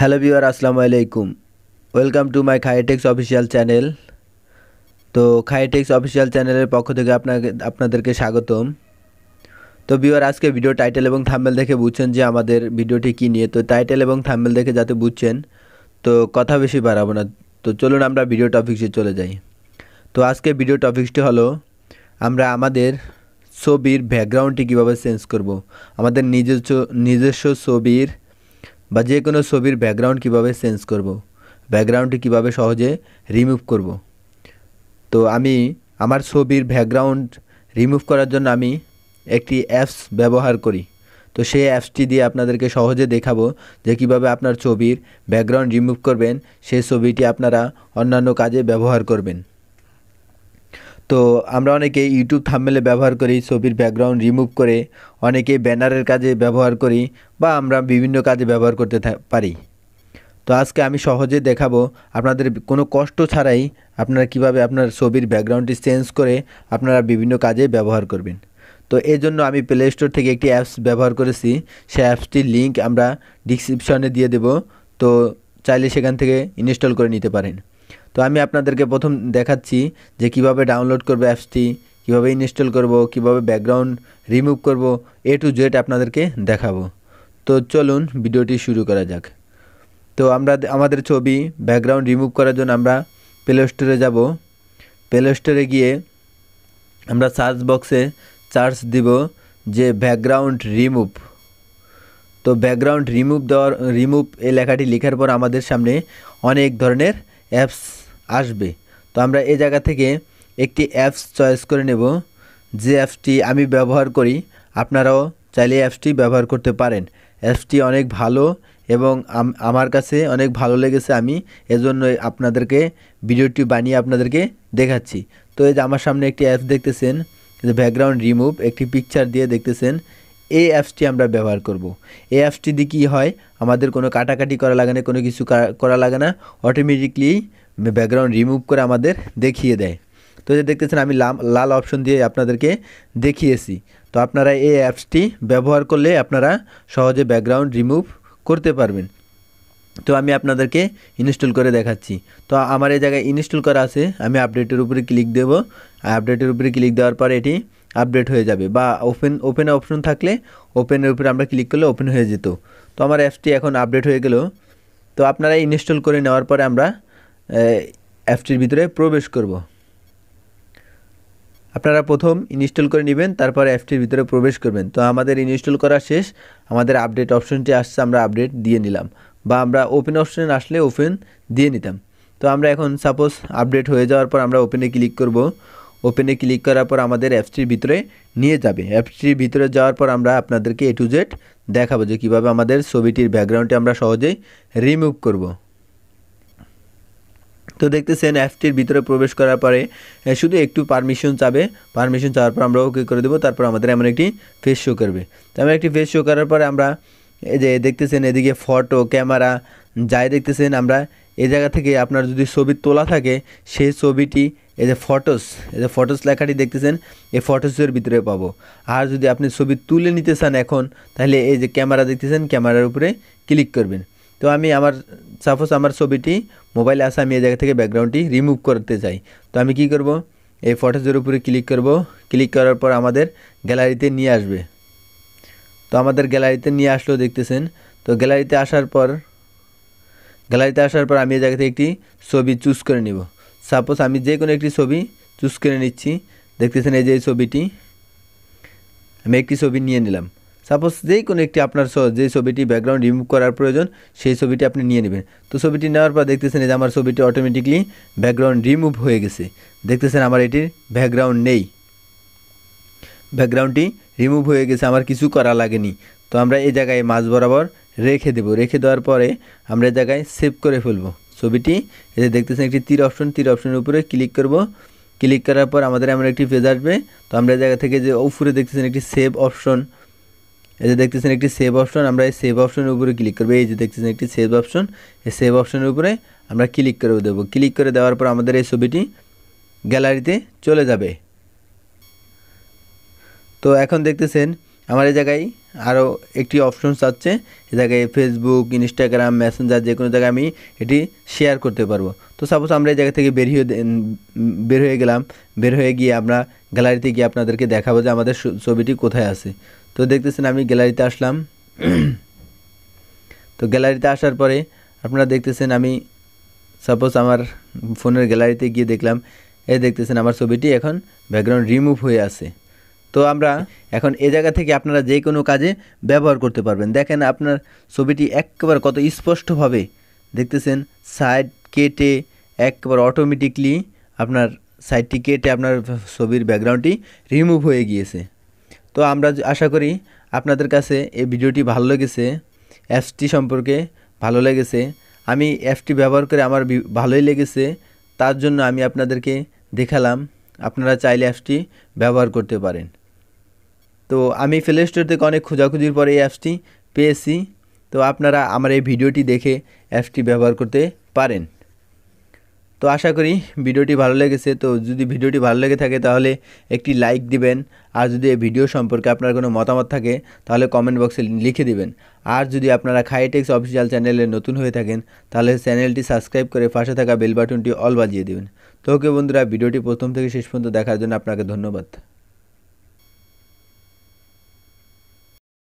Hello viewer আসসালামু আলাইকুম welcome to my খাইটেক্স অফিসিয়াল চ্যানেল তো খাইটেক্স অফিসিয়াল চ্যানেলের পক্ষ থেকে আপনাকে আপনাদেরকে স্বাগতম তো ভিউয়ার আজকে ভিডিও টাইটেল এবং থাম্বেল দেখে বুঝছেন যে আমাদের ভিডিওটি কী নিয়ে তো টাইটেল এবং থাম্বেল দেখে যাতে বুঝছেন তো কথা বেশি বাড়াবো না তো চলুন আমরা ভিডিও টপিক্সে চলে যাই তো আজকে ভিডিও টপিক্সটি হলো আমরা আমাদের ছবির ব্যাকগ্রাউন্ডটি কীভাবে চেঞ্জ করব। আমাদের নিজস্ব নিজস্ব ছবির বা যে কোনো ছবির ব্যাকগ্রাউন্ড কিভাবে চেঞ্জ করব। ব্যাকগ্রাউন্ডটি কিভাবে সহজে রিমুভ করব। তো আমি আমার ছবির ব্যাকগ্রাউন্ড রিমুভ করার জন্য আমি একটি অ্যাপস ব্যবহার করি তো সেই অ্যাপসটি দিয়ে আপনাদেরকে সহজে দেখাবো যে কিভাবে আপনার ছবির ব্যাকগ্রাউন্ড রিমুভ করবেন সেই ছবিটি আপনারা অন্যান্য কাজে ব্যবহার করবেন তো আমরা অনেকে ইউটিউব থাম্বেলে ব্যবহার করি ছবির ব্যাকগ্রাউন্ড রিমুভ করে অনেকে ব্যানারের কাজে ব্যবহার করি বা আমরা বিভিন্ন কাজে ব্যবহার করতে পারি তো আজকে আমি সহজে দেখাবো আপনাদের কোনো কষ্ট ছাড়াই আপনারা কিভাবে আপনার ছবির ব্যাকগ্রাউন্ডটি চেঞ্জ করে আপনারা বিভিন্ন কাজে ব্যবহার করবেন তো এই জন্য আমি প্লে স্টোর থেকে একটি অ্যাপস ব্যবহার করেছি সে অ্যাপসটির লিঙ্ক আমরা ডিসক্রিপশনে দিয়ে দেব তো চাইলে সেখান থেকে ইনস্টল করে নিতে পারেন তো আমি আপনাদেরকে প্রথম দেখাচ্ছি যে কিভাবে ডাউনলোড করবো অ্যাপসটি কিভাবে ইনস্টল করব কিভাবে ব্যাকগ্রাউন্ড রিমুভ করব এ টু জেড আপনাদেরকে দেখাবো তো চলুন ভিডিওটি শুরু করা যাক তো আমরা আমাদের ছবি ব্যাকগ্রাউন্ড রিমুভ করার জন্য আমরা প্লে স্টোরে যাব প্লে স্টোরে গিয়ে আমরা সার্চ বক্সে সার্চ দিব যে ব্যাকগ্রাউন্ড রিমুভ তো ব্যাকগ্রাউন্ড রিমুভ দেওয়ার রিমুভ এই লেখাটি লেখার পর আমাদের সামনে অনেক ধরনের অ্যাপস আসবে তো আমরা এই জায়গা থেকে একটি অ্যাপস চয়েস করে নেব যে অ্যাপসটি আমি ব্যবহার করি আপনারাও চাইলে অ্যাপসটি ব্যবহার করতে পারেন অ্যাপসটি অনেক ভালো এবং আমার কাছে অনেক ভালো লেগেছে আমি এজন্য আপনাদেরকে ভিডিওটি বানিয়ে আপনাদেরকে দেখাচ্ছি তো এই যে আমার সামনে একটি অ্যাপস দেখতেছেন যে ব্যাকগ্রাউন্ড রিমুভ একটি পিকচার দিয়ে দেখতেছেন এই অ্যাপসটি আমরা ব্যবহার করব। এই অ্যাপসটি দিয়ে কী হয় আমাদের কোনো কাটাকাটি করা লাগে না কোনো কিছু করা লাগে না অটোমেটিকলি ব্যাকগ্রাউন্ড রিমুভ করে আমাদের দেখিয়ে দেয় তো যে দেখতেছেন আমি লাল অপশন দিয়ে আপনাদেরকে দেখিয়েছি তো আপনারা এই অ্যাপসটি ব্যবহার করলে আপনারা সহজে ব্যাকগ্রাউন্ড রিমুভ করতে পারবেন তো আমি আপনাদেরকে ইনস্টল করে দেখাচ্ছি তো আমার এই জায়গায় ইনস্টল করা আছে আমি আপডেটের উপরে ক্লিক দেব আপডেটের উপরে ক্লিক দেওয়ার পরে এটি আপডেট হয়ে যাবে বা ওপেন ওপেন অপশন থাকলে ওপেনের উপরে আমরা ক্লিক করলে ওপেন হয়ে যেত তো আমার অ্যাপসটি এখন আপডেট হয়ে গেল তো আপনারা ইনস্টল করে নেওয়ার পরে আমরা অ্যাপটির ভিতরে প্রবেশ করব আপনারা প্রথম ইনস্টল করে নেবেন তারপর অ্যাপটির ভিতরে প্রবেশ করবেন তো আমাদের ইনস্টল করা শেষ আমাদের আপডেট অপশনটি আসছে আমরা আপডেট দিয়ে নিলাম বা আমরা ওপেন অপশন আসলে ওপেন দিয়ে নিতাম তো আমরা এখন সাপোজ আপডেট হয়ে যাওয়ার পর আমরা ওপেনে ক্লিক করব ওপেনে ক্লিক করার পর আমাদের অ্যাপসটির ভিতরে নিয়ে যাবে অ্যাপসটির ভিতরে যাওয়ার পর আমরা আপনাদেরকে এ টু জেড দেখাবো যে কীভাবে আমাদের ছবিটির ব্যাকগ্রাউন্ডে আমরা সহজেই রিমুভ করবো তো দেখতেছেন অ্যাপটির ভিতরে প্রবেশ করার পরে শুধু একটু পারমিশন চাবে পারমিশন চাওয়ার পর আমরা ওকে করে দেবো তারপর আমাদের এমন একটি ফেস শো করবে তো আমরা একটি ফেস শো করার পরে আমরা এই যে দেখতেছেন এদিকে ফটো ক্যামেরা যাই দেখতেছেন আমরা এই জায়গা থেকে আপনার যদি ছবি তোলা থাকে সেই ছবিটি এই যে ফটোস এই যে ফটোস লেখাটি দেখতেছেন এই ফটোসের ভিতরে পাবো আর যদি আপনি ছবি তুলে নিতে চান এখন তাহলে এই যে ক্যামেরা দেখতেছেন ক্যামেরার উপরে ক্লিক করবেন তো আমি আমার সাপোজ আমার ছবিটি মোবাইলে আসা আমি এই জায়গা থেকে ব্যাকগ্রাউন্ডটি রিমুভ করতে চাই তো আমি কি করব এই ফটোজের উপরে ক্লিক করব ক্লিক করার পর আমাদের গ্যালারিতে নিয়ে আসবে তো আমাদের গ্যালারিতে নিয়ে আসলো দেখতেছেন তো গ্যালারিতে আসার পর গ্যালারিতে আসার পর আমি এই জায়গা থেকে একটি ছবি চুজ করে নিব সাপোজ আমি যে কোনো একটি ছবি চুজ করে নিচ্ছি দেখতেছেন এই যে এই ছবিটি আমি একটি ছবি নিয়ে নিলাম সাপোজ যেই কোনো একটি আপনার যে ছবিটি ব্যাকগ্রাউন্ড রিমুভ করার প্রয়োজন সেই ছবিটি আপনি নিয়ে নেবেন তো ছবিটি নেওয়ার পর দেখতেছেন যে আমার ছবিটি অটোমেটিকলি ব্যাকগ্রাউন্ড রিমুভ হয়ে গেছে দেখতেছেন আমার এটির ব্যাকগ্রাউন্ড নেই ব্যাকগ্রাউন্ডটি রিমুভ হয়ে গেছে আমার কিছু করা লাগেনি তো আমরা এই জায়গায় মাছ বরাবর রেখে দেব রেখে দেওয়ার পরে আমরা এই জায়গায় সেভ করে ফেলবো ছবিটি এতে দেখতেছেন একটি তীর অপশন তীর অপশনের উপরে ক্লিক করব ক্লিক করার পর আমাদের এমন একটি পেজ আসবে তো আমরা জায়গা থেকে যে উপরে দেখতেছেন একটি সেভ অপশন এই যে দেখতেছেন একটি সেভ অপশন আমরা এই সেভ অপশনের উপরে ক্লিক করবো এই যে দেখতেছেন একটি সেভ অপশন এই সেভ অপশনের উপরে আমরা ক্লিক করে দেবো ক্লিক করে দেওয়ার পর আমাদের এই ছবিটি গ্যালারিতে চলে যাবে তো এখন দেখতেছেন আমার এই জায়গায় আরও একটি অপশন চাচ্ছে এ জায়গায় ফেসবুক ইনস্টাগ্রাম মেসেঞ্জার যে কোনো জায়গায় আমি এটি শেয়ার করতে পারবো তো সাপোজ আমরা এই জায়গা থেকে বের হয়ে বের হয়ে গেলাম বের হয়ে গিয়ে আমরা গ্যালারিতে গিয়ে আপনাদেরকে দেখাবো যে আমাদের ছবিটি কোথায় আছে তো দেখতেছেন আমি গ্যালারিতে আসলাম তো গ্যালারিতে আসার পরে আপনারা দেখতেছেন আমি সাপোজ আমার ফোনের গ্যালারিতে গিয়ে দেখলাম এ দেখতেছেন আমার ছবিটি এখন ব্যাকগ্রাউন্ড রিমুভ হয়ে আছে তো আমরা এখন এ জায়গা থেকে আপনারা যে কোনো কাজে ব্যবহার করতে পারবেন দেখেন আপনার ছবিটি একবার কত স্পষ্টভাবে দেখতেছেন সাইড কেটে একবার অটোমেটিকলি আপনার সাইডটি কেটে আপনার ছবির ব্যাকগ্রাউন্ডটি রিমুভ হয়ে গিয়েছে তো আমরা আশা করি আপনাদের কাছে এই ভিডিওটি ভালো লেগেছে অ্যাপসটি সম্পর্কে ভালো লেগেছে আমি অ্যাপটি ব্যবহার করে আমার ভালোই লেগেছে তার জন্য আমি আপনাদেরকে দেখালাম আপনারা চাইলে অ্যাপসটি ব্যবহার করতে পারেন তো আমি প্লে স্টোর থেকে অনেক খোঁজাখুঁজির পরে এই অ্যাপসটি পেয়েছি তো আপনারা আমার এই ভিডিওটি দেখে অ্যাপসটি ব্যবহার করতে পারেন তো আশা করি ভিডিওটি ভালো লেগেছে তো যদি ভিডিওটি ভালো লেগে থাকে তাহলে একটি লাইক দিবেন আর যদি এই ভিডিও সম্পর্কে আপনার কোনো মতামত থাকে তাহলে কমেন্ট বক্সে লিখে দিবেন আর যদি আপনারা খাইটেক্স অফিসিয়াল চ্যানেলে নতুন হয়ে থাকেন তাহলে চ্যানেলটি সাবস্ক্রাইব করে পাশে থাকা বেল বাটনটি অল বাজিয়ে দেবেন তো ওকে বন্ধুরা ভিডিওটি প্রথম থেকে শেষ পর্যন্ত দেখার জন্য আপনাকে ধন্যবাদ